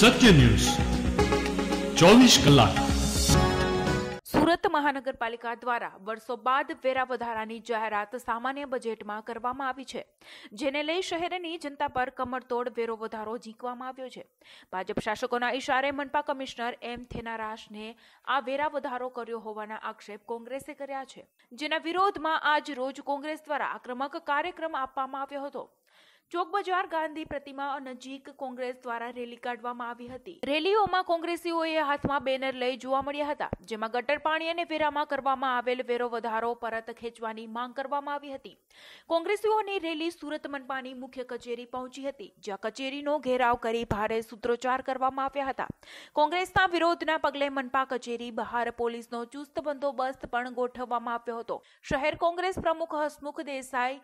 સત્ય news ચોવીસ કલાક સુરત મહાનગરપાલિકા દ્વારા વર્ષો બાદ વેરા વધારાની જાહેરાત સામાન્ય બજેટમાં કરવામાં આવી છે જેને લઈ શહેરની જનતા પર કમરતોડ વેરો વધારો ઝીંકવામાં આવ્યો છે ભાજપ શાસકોના ઇશારે મનપા કમિશનર એમ થેનારાસને આ વેરા વધારો કર્યો હોવાના આક્ષેપ કોંગ્રેસે કર્યા છે જેના વિરોધમાં આજ રોજ કોંગ્રેસ દ્વારા આક્રમક કાર્યક્રમ આપવામાં આવ્યો હતો ચોક ગાંધી પ્રતિમા નજીક કોંગ્રેસ દ્વારા રેલી કાઢવામાં આવી હતી રેલીઓમાં કોંગ્રેસીઓએ હાથમાં બેનર લઈ જોવા મળ્યા હતા જેમાં ગટર પાણી અને વેરામાં કરવામાં આવેલ વેરો વધારો પરત ખેંચવાની માંગ કરવામાં આવી હતી કોંગ્રેસીઓની રેલી સુરત મનપાની મુખ્ય કચેરી પહોંચી હતી જ્યાં કચેરીનો ઘેરાવ કરી ભારે સૂત્રોચ્ચાર કરવામાં આવ્યા હતા કોંગ્રેસના વિરોધના પગલે મનપા કચેરી બહાર પોલીસનો ચુસ્ત બંદોબસ્ત પણ ગોઠવવામાં આવ્યો હતો શહેર કોંગ્રેસ પ્રમુખ હસમુખ દેસાઈ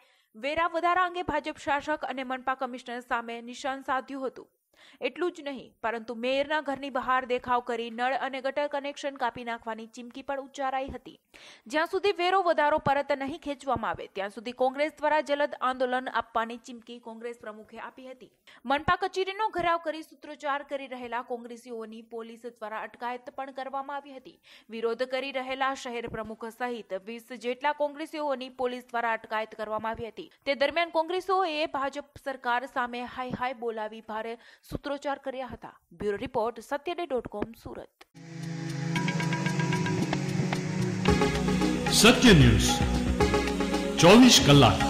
વેરા વધારા અંગે ભાજપ શાસક અને મનપા કમિશનર સામે નિશાન સાધ્યું હતું એટલું જ નહીં પરંતુ મેયરના ઘરની બહાર દેખાવ કરી નળ અને ગટર કનેક્શન કાપી નાખવાની ચીમકી પણ ઉચ્ચારાઈ હતી જ્યાં સુધી વેરો વધારો પરત નહીં ખેંચવામાં આવે ત્યાં સુધી કોંગ્રેસ દ્વારા જલદ આંદોલન આપવાની ચીમકી કોંગ્રેસ પ્રમુખે આપી હતી મનપા કચેરીનો ઘેરાવ કરી સૂત્રોચ્ચાર કરી રહેલા કોંગ્રેસીઓની પોલીસ દ્વારા અટકાયત પણ કરવામાં આવી હતી વિરોધ કરી રહેલા શહેર પ્રમુખ સહિત વીસ જેટલા કોંગ્રેસીઓની પોલીસ દ્વારા અટકાયત કરવામાં આવી હતી તે દરમિયાન કોંગ્રેસીઓએ ભાજપ સરકાર સામે હાય હાય બોલાવી ભારે सूत्रोच्चार करिया हता bureau report Satyaday dot com Surat Satya news चौबीस कलाक